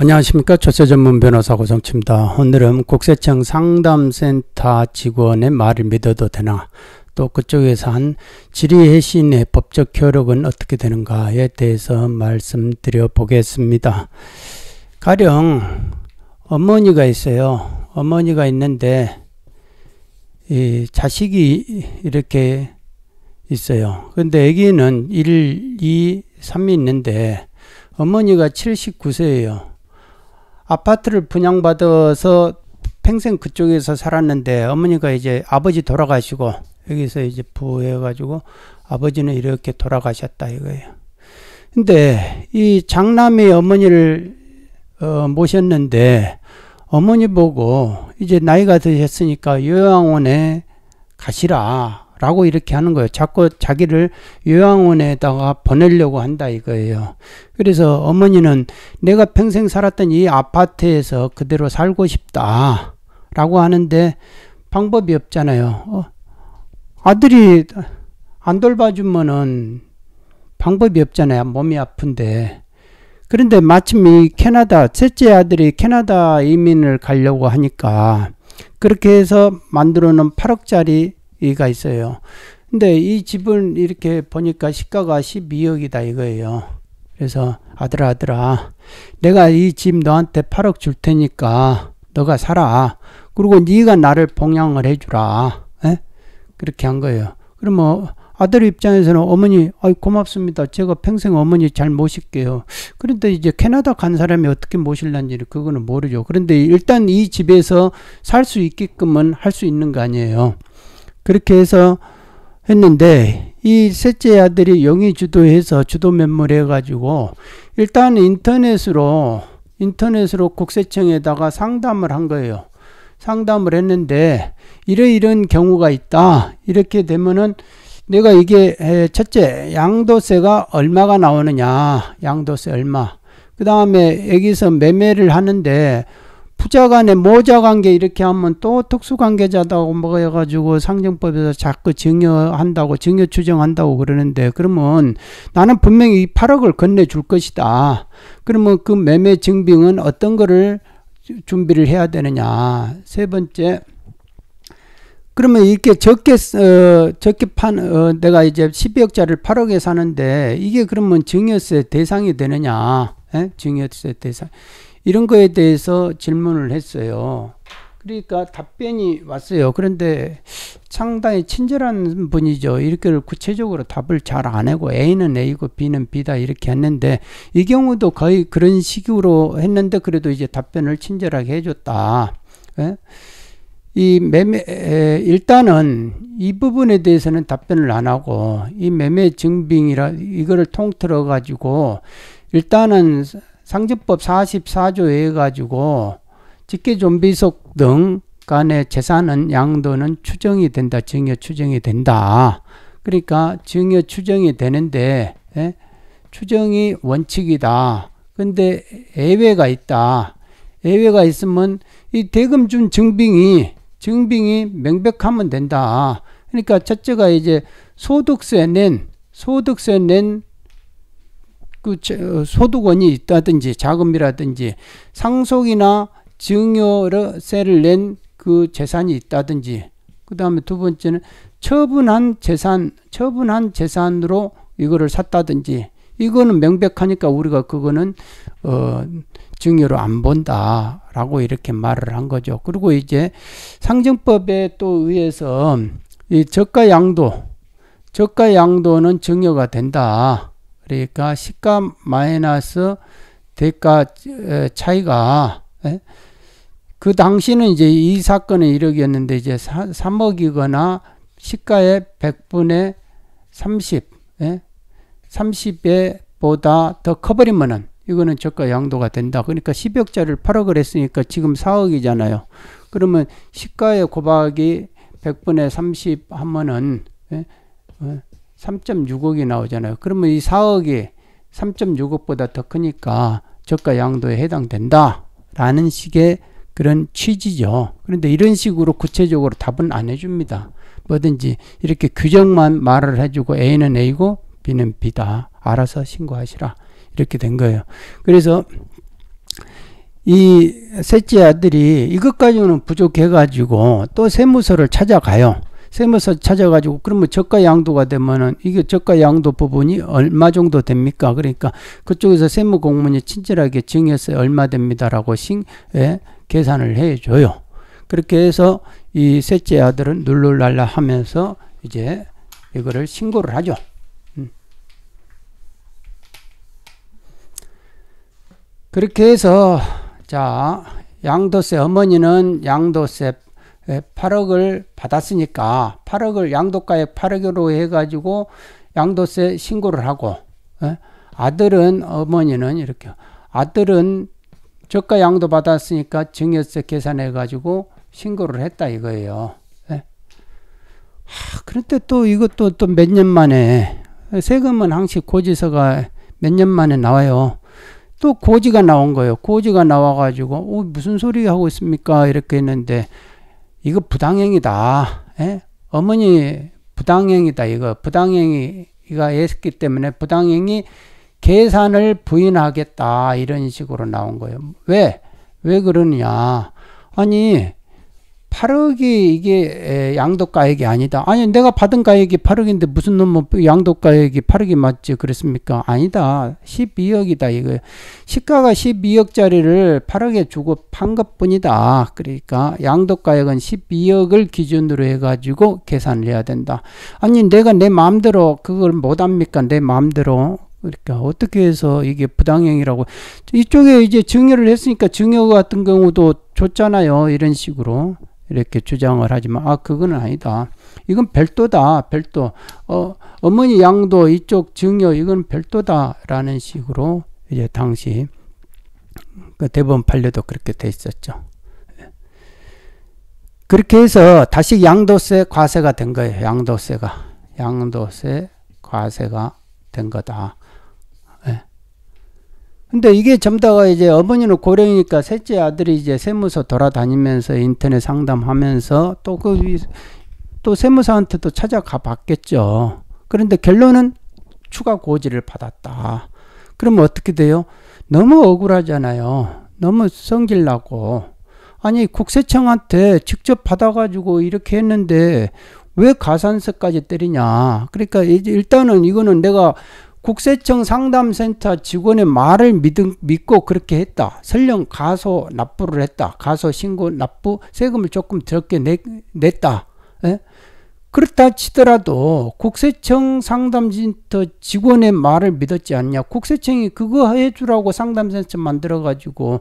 안녕하십니까 조세 전문 변호사 고성치입니다. 오늘은 국세청 상담센터 직원의 말을 믿어도 되나 또 그쪽에서 한지리해신의 법적 효력은 어떻게 되는가에 대해서 말씀드려 보겠습니다. 가령 어머니가 있어요. 어머니가 있는데 이 자식이 이렇게 있어요. 근데 아기는 1, 2, 3이 있는데 어머니가 79세예요. 아파트를 분양받아서 평생 그쪽에서 살았는데 어머니가 이제 아버지 돌아가시고 여기서 이제 부해가지고 아버지는 이렇게 돌아가셨다 이거예요. 근데 이장남의 어머니를 어, 모셨는데 어머니 보고 이제 나이가 드셨으니까 요양원에 가시라 라고 이렇게 하는 거예요. 자꾸 자기를 요양원에다가 보내려고 한다 이거예요. 그래서 어머니는 내가 평생 살았던 이 아파트에서 그대로 살고 싶다 라고 하는데 방법이 없잖아요. 어, 아들이 안 돌봐주면은 방법이 없잖아요. 몸이 아픈데. 그런데 마침 이 캐나다, 셋째 아들이 캐나다 이민을 가려고 하니까 그렇게 해서 만들어 놓은 8억짜리 이가 있어요. 근데 이 집은 이렇게 보니까 시가가 12억이다 이거예요. 그래서 아들아 아들아 내가 이 집 너한테 8억 줄 테니까 너가 살아. 그리고 네가 나를 봉양을 해주라. 예? 그렇게 한 거예요. 그럼 뭐 아들 입장에서는 어머니 아이 고맙습니다. 제가 평생 어머니 잘 모실게요. 그런데 이제 캐나다 간 사람이 어떻게 모실란지 그거는 모르죠. 그런데 일단 이 집에서 살 수 있게끔은 할 수 있는 거 아니에요. 그렇게 해서 했는데 이 셋째 아들이 영이 주도해서 주도 멤버를 해가지고 일단 인터넷으로 인터넷으로 국세청에다가 상담을 한 거예요. 상담을 했는데 이러이런 경우가 있다. 이렇게 되면은 내가 이게 첫째 양도세가 얼마가 나오느냐 양도세 얼마 그 다음에 여기서 매매를 하는데 부자간에 모자관계 이렇게 하면 또 특수관계자다고 뭐해가지고 상정법에서 자꾸 증여한다고 증여 추정한다고 그러는데 그러면 나는 분명히 8억을 건네줄 것이다. 그러면 그 매매 증빙은 어떤 거를 준비를 해야 되느냐. 세 번째. 그러면 이렇게 적게 어, 적게 판 어, 내가 이제 12억짜리를 8억에 사는데 이게 그러면 증여세 대상이 되느냐? 예? 증여세 대상. 이런 거에 대해서 질문을 했어요. 그러니까 답변이 왔어요. 그런데 상당히 친절한 분이죠. 이렇게 구체적으로 답을 잘 안 하고 A는 A고 B는 B다 이렇게 했는데 이 경우도 거의 그런 식으로 했는데 그래도 이제 답변을 친절하게 해줬다. 예? 이 매매 에, 일단은 이 부분에 대해서는 답변을 안 하고 이 매매 증빙이라 이거를 통틀어 가지고 일단은 상주법 44조에 해 가지고 직계존비속 등 간의 재산은 양도는 추정이 된다. 증여 추정이 된다. 그러니까 증여 추정이 되는데 예? 추정이 원칙이다. 근데 예외가 있다. 예외가 있으면 이 대금 준 증빙이 증빙이 명백하면 된다. 그러니까 첫째가 이제 소득세 낸 소득세 낸그 소득원이 있다든지 자금이라든지 상속이나 증여세를 낸 그 재산이 있다든지 그 다음에 두 번째는 처분한 재산 처분한 재산으로 이거를 샀다든지 이거는 명백하니까 우리가 그거는 어 증여로 안 본다라고 이렇게 말을 한 거죠. 그리고 이제 상증법에 또 의해서 이 저가 양도 저가 양도는 증여가 된다. 그러니까 시가 마이너스 대가 차이가 에? 그 당시는 이제 이 사건의 이억이었는데 이제 사, 3억이거나 시가의 100분의 30, 에? 30에 보다 더 커버리면은 이거는 저가 양도가 된다. 그러니까 10억짜리를 8억을 했으니까 지금 4억이잖아요. 그러면 시가의 고박이 100분의 30 하면은 에? 에? 어, 3.6억이 나오잖아요. 그러면 이 4억이 3.6억보다 더 크니까 저가 양도에 해당된다. 라는 식의 그런 취지죠. 그런데 이런 식으로 구체적으로 답은 안 해줍니다. 뭐든지 이렇게 규정만 말을 해주고 A는 A고 B는 B다. 알아서 신고하시라. 이렇게 된 거예요. 그래서 이 셋째 아들이 이것까지는 부족해가지고 또 세무서를 찾아가요. 세무서 찾아가지고 그러면 저가 양도가 되면은 이게 저가 양도 부분이 얼마 정도 됩니까? 그러니까 그쪽에서 세무 공문이 친절하게 증여세 얼마 됩니다라고 신, 예, 계산을 해줘요. 그렇게 해서 이 셋째 아들은 눌룰랄라 하면서 이제 이거를 신고를 하죠. 음. 그렇게 해서 자 양도세 어머니는 양도세 8억을 예, 받았으니까 8억을 양도가에 8억으로 해가지고 양도세 신고를 하고 예, 아들은 어머니는 이렇게 아들은 저가 양도 받았으니까 증여세 계산해 가지고 신고를 했다 이거예요. 예. 하, 그런데 또 이것도 또 몇 년 만에 세금은 항시 고지서가 몇 년 만에 나와요. 또 고지가 나온 거예요. 고지가 나와가지고 어, 무슨 소리 하고 있습니까? 이렇게 했는데 이거 부당행위다. 에? 예? 어머니 부당행위다. 이거 부당행위가 있기 때문에 부당행위 계산을 부인하겠다. 이런 식으로 나온 거예요. 왜? 왜 그러느냐. 아니, 8억이 이게 양도가액이 아니다. 아니 내가 받은 가액이 8억인데 무슨 놈은 뭐, 양도가액이 8억이 맞지 그랬습니까? 아니다. 12억이다 이거. 시가가 12억짜리를 8억에 주고 판 것뿐이다. 그러니까 양도가액은 12억을 기준으로 해가지고 계산을 해야 된다. 아니 내가 내 마음대로 그걸 못합니까? 내 마음대로 그러니까 어떻게 해서 이게 부당행위라고 이쪽에 이제 증여를 했으니까 증여 같은 경우도 줬잖아요 이런 식으로 이렇게 주장을 하지만 아 그건 아니다. 이건 별도다. 별도. 어 어머니 양도 이쪽 증여 이건 별도다라는 식으로 이제 당시 그 대법원 판례도 그렇게 돼 있었죠. 그렇게 해서 다시 양도세 과세가 된 거예요. 양도세가 양도세 과세가 된 거다. 근데 이게 점다가 이제 어머니는 고령이니까 셋째 아들이 이제 세무서 돌아다니면서 인터넷 상담하면서 또 그 또 세무사한테도 찾아가 봤겠죠. 그런데 결론은 추가 고지를 받았다. 그러면 어떻게 돼요? 너무 억울하잖아요. 너무 성질 나고 아니 국세청한테 직접 받아가지고 이렇게 했는데 왜 가산세까지 때리냐? 그러니까 이제 일단은 이거는 내가 국세청 상담센터 직원의 말을 믿은, 믿고 그렇게 했다. 설령 가소 납부를 했다. 가소 신고 납부 세금을 조금 적게 내, 냈다. 에? 예? 그렇다 치더라도 국세청 상담센터 직원의 말을 믿었지 않냐. 국세청이 그거 해주라고 상담센터 만들어가지고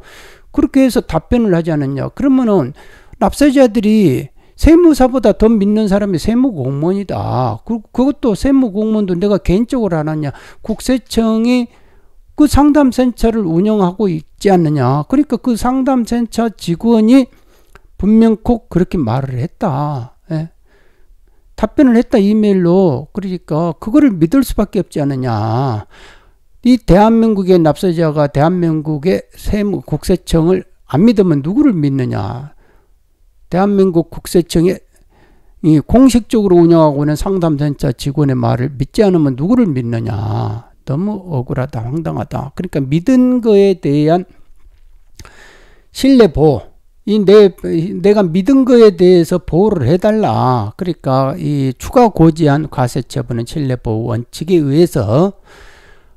그렇게 해서 답변을 하지 않았냐. 그러면은 납세자들이 세무사보다 더 믿는 사람이 세무공무원이다. 그, 그것도 세무공무원도 내가 개인적으로 안 하냐. 국세청이 그 상담센터를 운영하고 있지 않느냐. 그러니까 그 상담센터 직원이 분명코 그렇게 말을 했다. 예. 답변을 했다 이메일로 그러니까 그거를 믿을 수밖에 없지 않느냐 이 대한민국의 납세자가 대한민국의 세무 국세청을 안 믿으면 누구를 믿느냐 대한민국 국세청이 에 공식적으로 운영하고 있는 상담센터 직원의 말을 믿지 않으면 누구를 믿느냐. 너무 억울하다, 황당하다. 그러니까 믿은 거에 대한 신뢰 보호. 이 내, 내가 믿은 거에 대해서 보호를 해달라. 그러니까 이 추가 고지한 과세처분은 신뢰보호 원칙에 의해서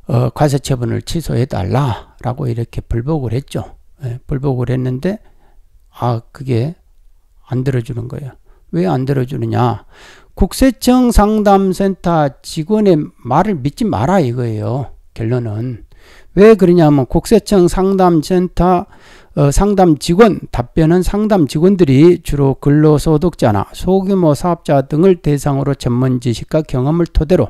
어, 과세처분을 취소해달라라고 이렇게 불복을 했죠. 예, 불복을 했는데 아 그게 안 들어주는 거예요. 왜 안 들어주느냐? 국세청 상담센터 직원의 말을 믿지 마라 이거예요. 결론은. 왜 그러냐면 국세청 상담센터 어, 상담 직원 답변은 상담 직원들이 주로 근로소득자나 소규모 사업자 등을 대상으로 전문 지식과 경험을 토대로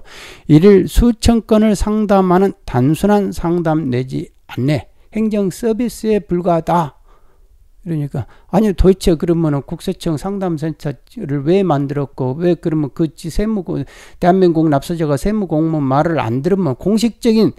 이를 수천 건을 상담하는 단순한 상담 내지 안내 행정 서비스에 불과하다 이러니까 아니 도대체 그러면은 국세청 상담센터를 왜 만들었고 왜 그러면 그 세무고 대한민국 납세자가 세무공무원 말을 안 들으면 공식적인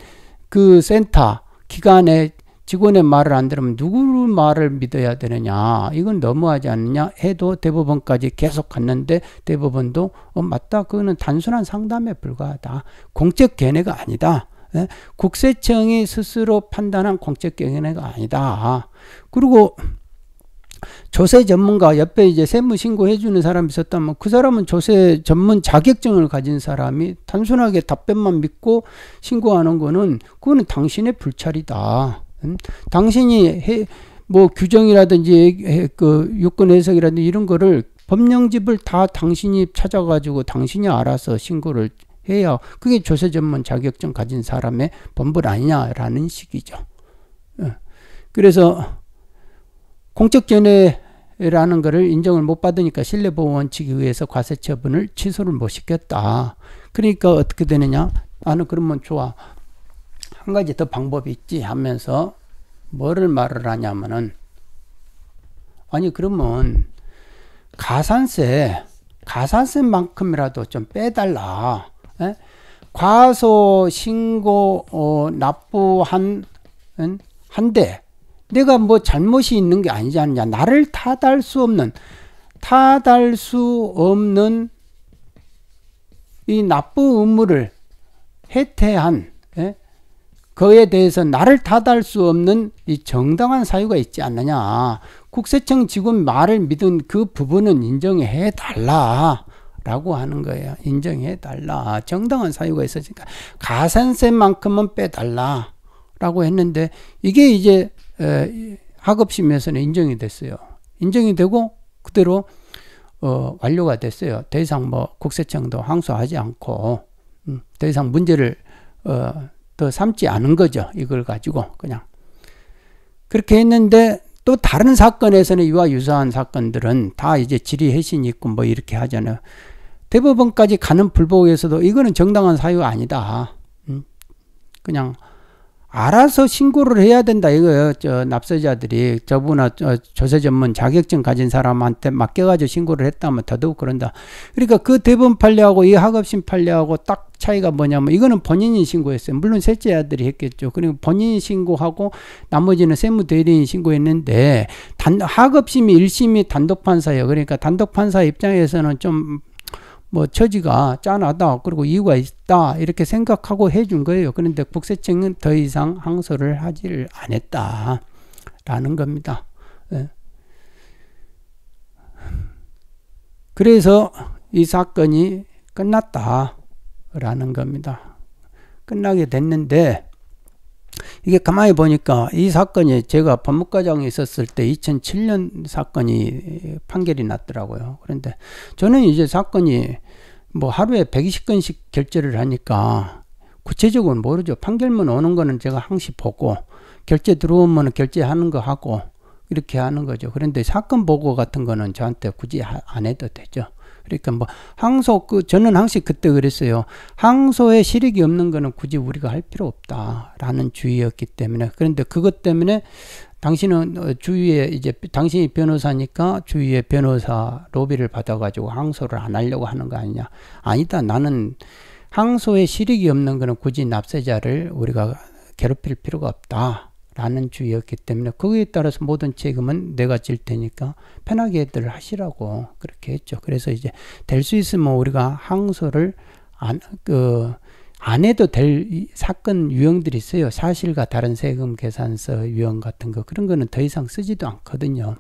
그 센터 기관의 직원의 말을 안 들으면 누구 를 말을 믿어야 되느냐 이건 너무하지 않느냐 해도 대법원까지 계속 갔는데 대법원도 어 맞다 그거는 단순한 상담에 불과하다 공적 견해가 아니다 예? 국세청이 스스로 판단한 공적 견해가 아니다 그리고 조세 전문가 옆에 이제 세무 신고해 주는 사람이 있었다면 그 사람은 조세 전문 자격증을 가진 사람이 단순하게 답변만 믿고 신고하는 거는 그거는 당신의 불찰이다. 응? 당신이 해, 뭐 규정이라든지 그 요건 해석이라든지 이런 거를 법령집을 다 당신이 찾아가지고 당신이 알아서 신고를 해야 그게 조세 전문 자격증 가진 사람의 범벌 아니냐라는 식이죠. 응. 그래서 공적 견해라는 것을 인정을 못 받으니까 신뢰보호 원칙에 의해서 과세 처분을 취소를 못 시켰다. 그러니까 어떻게 되느냐? 나는 그러면 좋아. 한 가지 더 방법이 있지 하면서 뭐를 말을 하냐면은 아니 그러면 가산세 가산세만큼이라도 좀 빼달라. 에? 예? 과소 신고 어, 납부한 한대 내가 뭐 잘못이 있는 게 아니지 않느냐. 나를 타달 수 없는, 타달 수 없는 이 나쁜 의무를 해태한, 예? 그에 대해서 나를 타달 수 없는 이 정당한 사유가 있지 않느냐. 국세청 직원 말을 믿은 그 부분은 인정해 달라. 라고 하는 거예요. 인정해 달라. 정당한 사유가 있으니까 가산세만큼은 빼달라. 라고 했는데 이게 이제 학업심에서는 인정이 됐어요. 인정이 되고 그대로 어, 완료가 됐어요. 더 이상 뭐 국세청도 항소하지 않고 음, 더 이상 문제를 어, 더 삼지 않은 거죠. 이걸 가지고 그냥 그렇게 했는데 또 다른 사건에서는 이와 유사한 사건들은 다 이제 질의해신 이 있고 뭐 이렇게 하잖아요. 대법원까지 가는 불복에서도 이거는 정당한 사유 가 아니다. 음, 그냥 알아서 신고를 해야 된다 이거예요. 저 납세자들이 저부나 조세 전문 자격증 가진 사람한테 맡겨가지고 신고를 했다면 더더욱 그런다. 그러니까 그 대법원 판례하고 이 학업심 판례하고 딱 차이가 뭐냐면 이거는 본인이 신고했어요. 물론 셋째 아들이 했겠죠. 그리고 본인이 신고하고 나머지는 세무 대리인이 신고했는데 단 학업심이 일심이 단독 판사예요. 그러니까 단독 판사 입장에서는 좀뭐 처지가 짠하다 그리고 이유가 있다 이렇게 생각하고 해준 거예요. 그런데 국세청은 더 이상 항소를 하지를 않았다 라는 겁니다. 예. 그래서 이 사건이 끝났다 라는 겁니다. 끝나게 됐는데 이게 가만히 보니까 이 사건이 제가 법무과장에 있었을 때 2007년 사건이 판결이 났더라고요. 그런데 저는 이제 사건이 뭐 하루에 120건씩 결제를 하니까 구체적으로 모르죠. 판결문 오는 거는 제가 항시 보고 결제 들어오면 결제하는 거 하고 이렇게 하는 거죠. 그런데 사건 보고 같은 거는 저한테 굳이 안 해도 되죠. 그러니까 뭐 항소 그 저는 항시 그때 그랬어요. 항소에 실익이 없는 거는 굳이 우리가 할 필요 없다라는 주의였기 때문에 그런데 그것 때문에 당신은 어, 주위에 이제 당신이 변호사니까 주위에 변호사 로비를 받아가지고 항소를 안 하려고 하는 거 아니냐? 아니다. 나는 항소에 실익이 없는 거는 굳이 납세자를 우리가 괴롭힐 필요가 없다. 나는 주였기 때문에 거기에 따라서 모든 책임은 내가 질 테니까 편하게들 하시라고 그렇게 했죠. 그래서 이제 될 수 있으면 우리가 항소를 안, 그, 안 해도 될 사건 유형들이 있어요. 사실과 다른 세금 계산서 유형 같은 거. 그런 거는 더 이상 쓰지도 않거든요.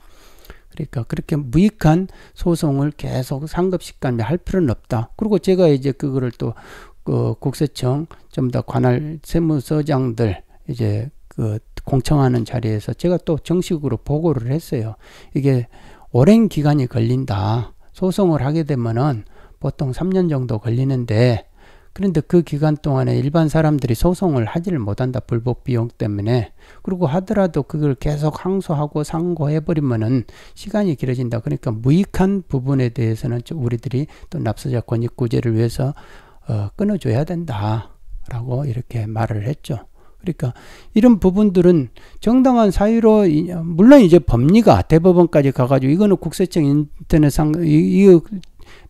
그러니까 그렇게 무익한 소송을 계속 상급식감에 할 필요는 없다. 그리고 제가 이제 그거를 또, 그 국세청, 좀 더 관할 세무서장들, 이제 그 공청하는 자리에서 제가 또 정식으로 보고를 했어요. 이게 오랜 기간이 걸린다. 소송을 하게 되면은 보통 3년 정도 걸리는데 그런데 그 기간 동안에 일반 사람들이 소송을 하지를 못한다 불법 비용 때문에 그리고 하더라도 그걸 계속 항소하고 상고해 버리면은 시간이 길어진다 그러니까 무익한 부분에 대해서는 우리들이 또 납세자 권익구제를 위해서 어, 끊어줘야 된다라고 이렇게 말을 했죠. 그러니까 이런 부분들은 정당한 사유로 물론 이제 법리가 대법원까지 가가지고 이거는 국세청 인터넷 상 이거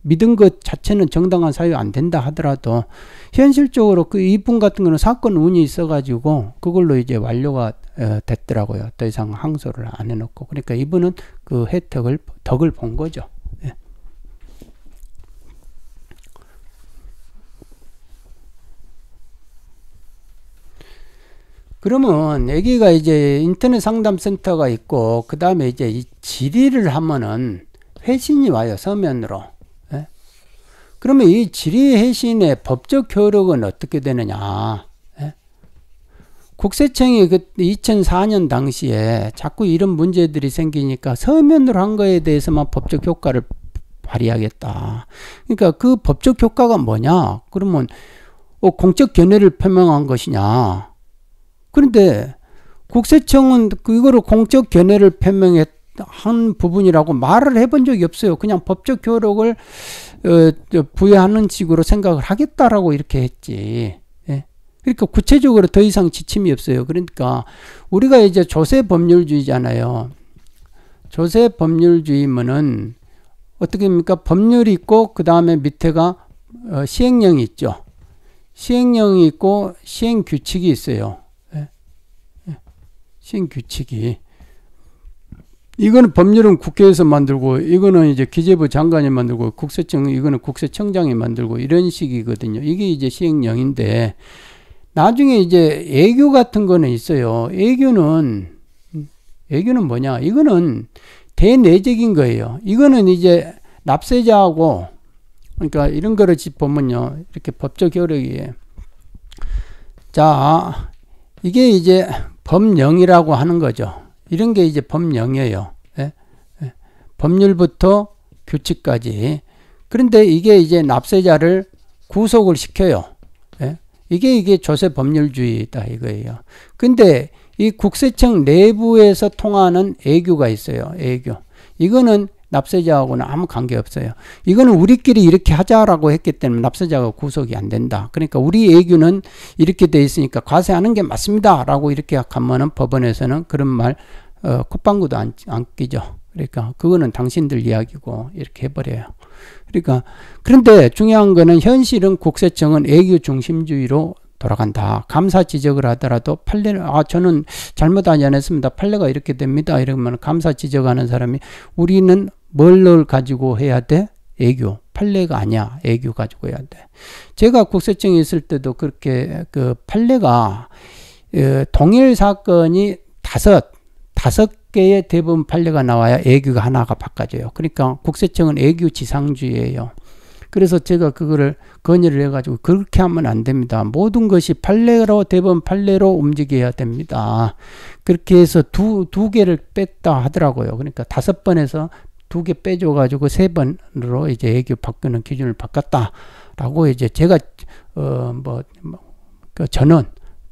믿은 것 자체는 정당한 사유 안 된다 하더라도 현실적으로 그 이분 같은 거는 사건 운이 있어가지고 그걸로 이제 완료가 어, 됐더라고요. 더 이상 항소를 안 해놓고 그러니까 이분은 그 혜택을 덕을 본 거죠. 그러면 여기가 이제 인터넷 상담센터가 있고 그 다음에 이제 이 질의를 하면은 회신이 와요 서면으로 예? 그러면 이 질의 회신의 법적 효력은 어떻게 되느냐 예? 국세청이 그 2004년 당시에 자꾸 이런 문제들이 생기니까 서면으로 한 거에 대해서만 법적 효과를 발휘하겠다 그러니까 그 법적 효과가 뭐냐 그러면 어, 공적 견해를 표명한 것이냐 그런데 국세청은 그거를 공적 견해를 표명했 다한 부분이라고 말을 해본 적이 없어요. 그냥 법적 효력을 어, 부여하는 식으로 생각을 하겠다라고 이렇게 했지. 예. 그러니까 구체적으로 더 이상 지침이 없어요. 그러니까 우리가 이제 조세 법률주의잖아요. 조세 법률주의면은 어떻게 합니까 법률이 있고 그 다음에 밑에가 어, 시행령이 있죠. 시행령이 있고 시행 규칙이 있어요. 신규칙이 이거는 법률은 국회에서 만들고 이거는 이제 기재부 장관이 만들고 국세청 이거는 국세청장이 만들고 이런 식이거든요. 이게 이제 시행령인데 나중에 이제 애교 같은 거는 있어요. 애교는 애교는 뭐냐? 이거는 대내적인 거예요. 이거는 이제 납세자하고 그러니까 이런 거를 짚보면요 이렇게 법적 효력이 자 이게 이제 법령이라고 하는 거죠. 이런 게 이제 법령이에요. 예? 예. 법률부터 규칙까지. 그런데 이게 이제 납세자를 구속을 시켜요. 예? 이게 이게 조세 법률주의다 이거예요. 근데 이 국세청 내부에서 통하는 애교가 있어요. 애교. 이거는 납세자하고는 아무 관계 없어요. 이거는 우리끼리 이렇게 하자라고 했기 때문에 납세자가 구속이 안 된다. 그러니까 우리 애규는 이렇게 돼 있으니까 과세하는 게 맞습니다라고 이렇게 하면은 법원에서는 그런 말 어, 콧방구도 안, 안 끼죠. 그러니까 그거는 당신들 이야기고 이렇게 해버려요. 그러니까 그런데 중요한 거는 현실은 국세청은 애교 중심주의로 돌아간다. 감사 지적을 하더라도 판례를 아 저는 잘못 하지 않았습니다. 판례가 이렇게 됩니다. 이러면 감사 지적하는 사람이 우리는 뭘널 가지고 해야 돼? 애교. 판례가 아니야. 애교 가지고 해야 돼. 제가 국세청에 있을 때도 그렇게 그 판례가 어, 동일 사건이 다섯, 다섯 개의 대법원 판례가 나와야 애교가 하나가 바꿔져요. 그러니까 국세청은 애교 지상주의예요. 그래서 제가 그거를 건의를 해가지고 그렇게 하면 안 됩니다. 모든 것이 판례로 대법원 판례로 움직여야 됩니다. 그렇게 해서 두 두 개를 뺐다 하더라고요. 그러니까 다섯 번에서 두개 빼줘가지고 세 번으로 이제 애교 바꾸는 기준을 바꿨다라고 이제 제가 어뭐 뭐, 그 저는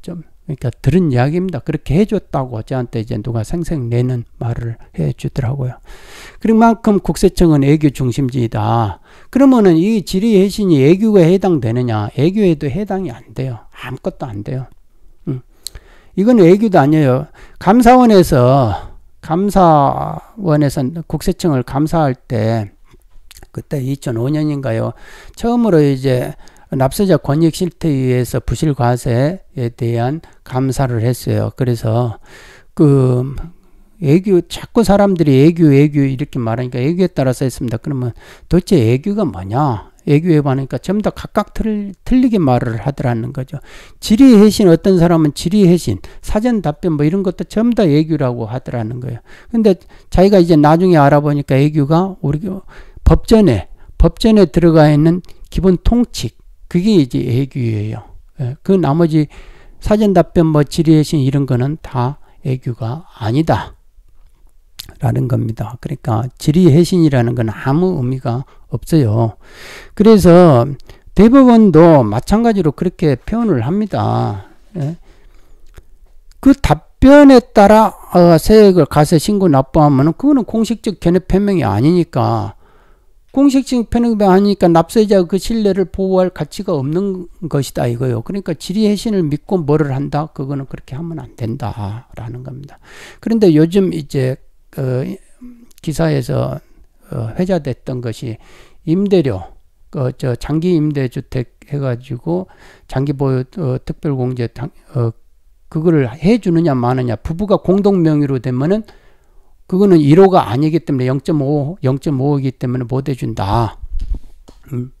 좀 그러니까 들은 이야기입니다. 그렇게 해줬다고 저한테 이제 누가 생생내는 말을 해주더라고요. 그 만큼 국세청은 애교 중심지이다. 그러면은 이 질의 해신이 애교에 해당되느냐? 애교에도 해당이 안 돼요. 아무것도 안 돼요. 음. 이건 애교도 아니에요. 감사원에서 감사원에서 국세청을 감사할 때 그때 2005년인가요? 처음으로 이제 납세자 권익 실태에 위서 부실 과세에 대한 감사를 했어요. 그래서 그 애교 자꾸 사람들이 애교 애교 이렇게 말하니까 애교에 따라서 했습니다. 그러면 도대체 애교가 뭐냐? 애교에 반하니까 전부 다 각각 틀, 리게 말을 하더라는 거죠. 질의 해신 어떤 사람은 질의 해신 사전 답변 뭐 이런 것도 전부 다 애교라고 하더라는 거예요. 근데 자기가 이제 나중에 알아보니까 애교가 우리 법전에 법전에 들어가 있는 기본 통칙 그게 이제 애교예요. 예, 그 나머지 사전 답변 뭐 질의 해신 이런 거는 다 애교가 아니다. 라는 겁니다. 그러니까 질의 해신이라는 건 아무 의미가 없어요. 그래서 대법원도 마찬가지로 그렇게 표현을 합니다. 예? 그 답변에 따라 어, 세액을 가세 신고 납부하면 그거는 공식적 견해 표명이 아니니까 공식적 표명이 아니니까 납세자 그 신뢰를 보호할 가치가 없는 것이다 이거요. 그러니까 질의해신을 믿고 뭐를 한다? 그거는 그렇게 하면 안 된다라는 겁니다. 그런데 요즘 이제 그 기사에서 어, 회자됐던 것이 임대료, 그저 장기 임대주택 해가지고 장기 보유 어, 특별공제 어, 그거를 해주느냐 마느냐 부부가 공동 명의로 되면은 그거는 1호가 아니기 때문에 0.5 0.5이기 때문에 못 해준다. 음.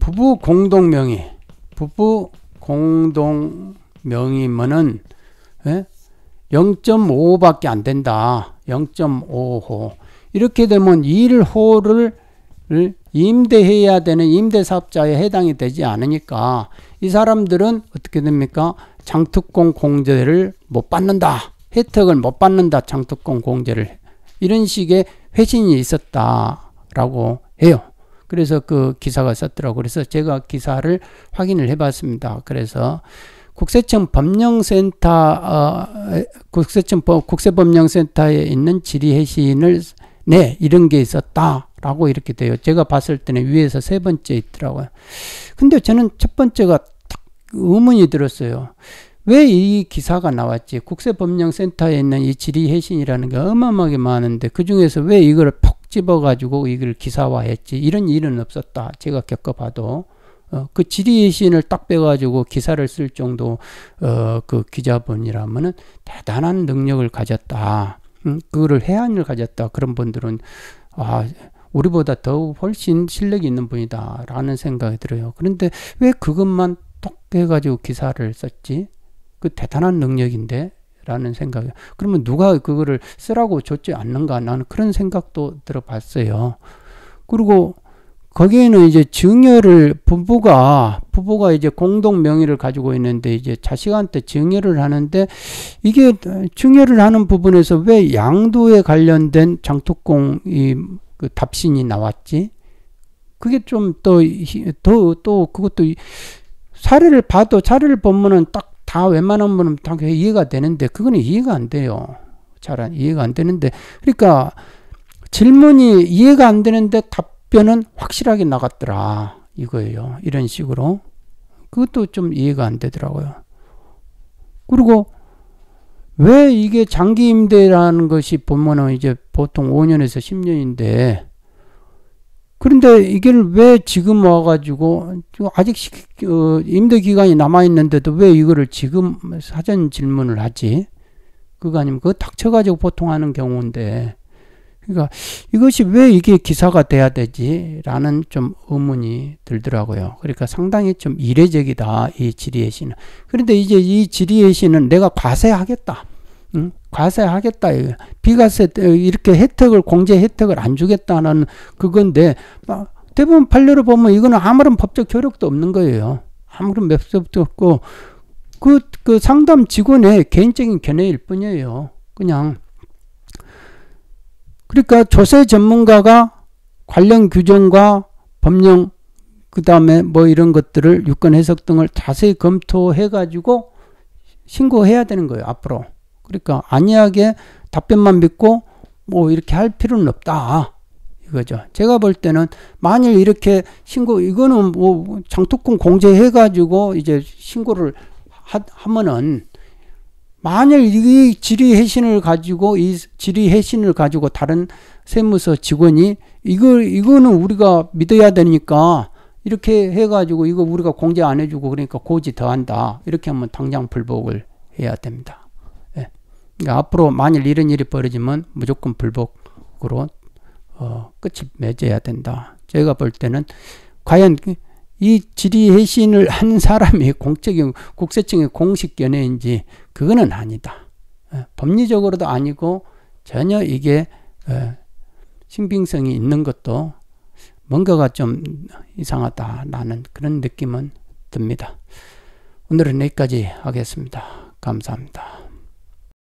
부부 공동 명의 부부 공동 명의면은 예? 0.55밖에 안 된다. 0.55호. 이렇게 되면 1호를 임대해야 되는 임대사업자에 해당이 되지 않으니까 이 사람들은 어떻게 됩니까? 장특공 공제를 못 받는다. 혜택을 못 받는다. 장특공 공제를. 이런 식의 회신이 있었다라고 해요. 그래서 그 기사가 썼더라고. 그래서 제가 기사를 확인을 해봤습니다. 그래서 국세청 법령센터 어, 국세청 국세법령센터에 있는 질의해 신을네 이런 게 있었다라고 이렇게 돼요. 제가 봤을 때는 위에서 세 번째 있더라고요. 근데 저는 첫 번째가 의문이 들었어요. 왜 이 기사가 나왔지? 국세법령센터에 있는 이 질의해 신이라는게 어마어마하게 많은데 그 중에서 왜 이걸 퍽 집어가지고 이걸 기사화했지? 이런 일은 없었다. 제가 겪어봐도. 어, 그 지리신을 의딱 빼가지고 기사를 쓸 정도 어, 그 기자분이라면은 대단한 능력을 가졌다. 음, 그거를 해안을 가졌다. 그런 분들은 아 우리보다 더 훨씬 실력이 있는 분이다라는 생각이 들어요. 그런데 왜 그것만 똑 해가지고 기사를 썼지? 그 대단한 능력인데 라는 생각이 그러면 누가 그거를 쓰라고 줬지 않는가 나는 그런 생각도 들어봤어요. 그리고 거기에는 이제 증여를 부부가 부부가 이제 공동 명의를 가지고 있는데 이제 자식한테 증여를 하는데 이게 증여를 하는 부분에서 왜 양도에 관련된 장특공 이그 답신이 나왔지? 그게 좀 또더또 또 그것도 사례를 봐도 사례를 보면은 딱 다 웬만한 분은 다 이해가 되는데 그거는 이해가 안 돼요. 잘 안, 이해가 안 되는데 그러니까 질문이 이해가 안 되는데 답 답변은 확실하게 나갔더라 이거예요 이런 식으로 그것도 좀 이해가 안 되더라고요 그리고 왜 이게 장기 임대라는 것이 보면은 이제 보통 5년에서 10년인데 그런데 이걸 왜 지금 와가지고 아직 시, 어, 임대 기간이 남아 있는데도 왜 이거를 지금 사전 질문을 하지? 그거 아니면 그거 닥쳐가지고 보통 하는 경우인데 그러니까 이것이 왜 이게 기사가 돼야 되지라는 좀 의문이 들더라고요. 그러니까 상당히 좀 이례적이다 이 지리의 신은. 그런데 이제 이 지리의 신은 내가 과세하겠다. 응? 과세하겠다. 비과세 이렇게 혜택을 공제 혜택을 안 주겠다는 그건데 대부분 판례로 보면 이거는 아무런 법적 효력도 없는 거예요. 아무런 맵스도 없고 그, 그 상담 직원의 개인적인 견해일 뿐이에요. 그냥 그러니까 조세 전문가가 관련 규정과 법령 그 다음에 뭐 이런 것들을 유권 해석 등을 자세히 검토해 가지고 신고해야 되는 거예요 앞으로 그러니까 안이하게 답변만 믿고 뭐 이렇게 할 필요는 없다 이거죠 제가 볼 때는 만일 이렇게 신고 이거는 뭐 장특공 공제해 가지고 이제 신고를 하, 하면은 만일 이지리 해신을 가지고 이지리 해신을 가지고 다른 세무서 직원이 이걸 이거는 우리가 믿어야 되니까 이렇게 해가지고 이거 우리가 공제 안 해주고 그러니까 고지 더한다 이렇게 하면 당장 불복을 해야 됩니다. 예. 그러니까 앞으로 만일 이런 일이 벌어지면 무조건 불복으로 어, 끝을 맺어야 된다. 제가 볼 때는 과연 이 질의해신을 한 사람이 공적인 국세청의 공식 견해인지 그거는 아니다. 어, 법리적으로도 아니고 전혀 이게 어, 신빙성이 있는 것도 뭔가가 좀 이상하다라는 그런 느낌은 듭니다. 오늘은 여기까지 하겠습니다. 감사합니다.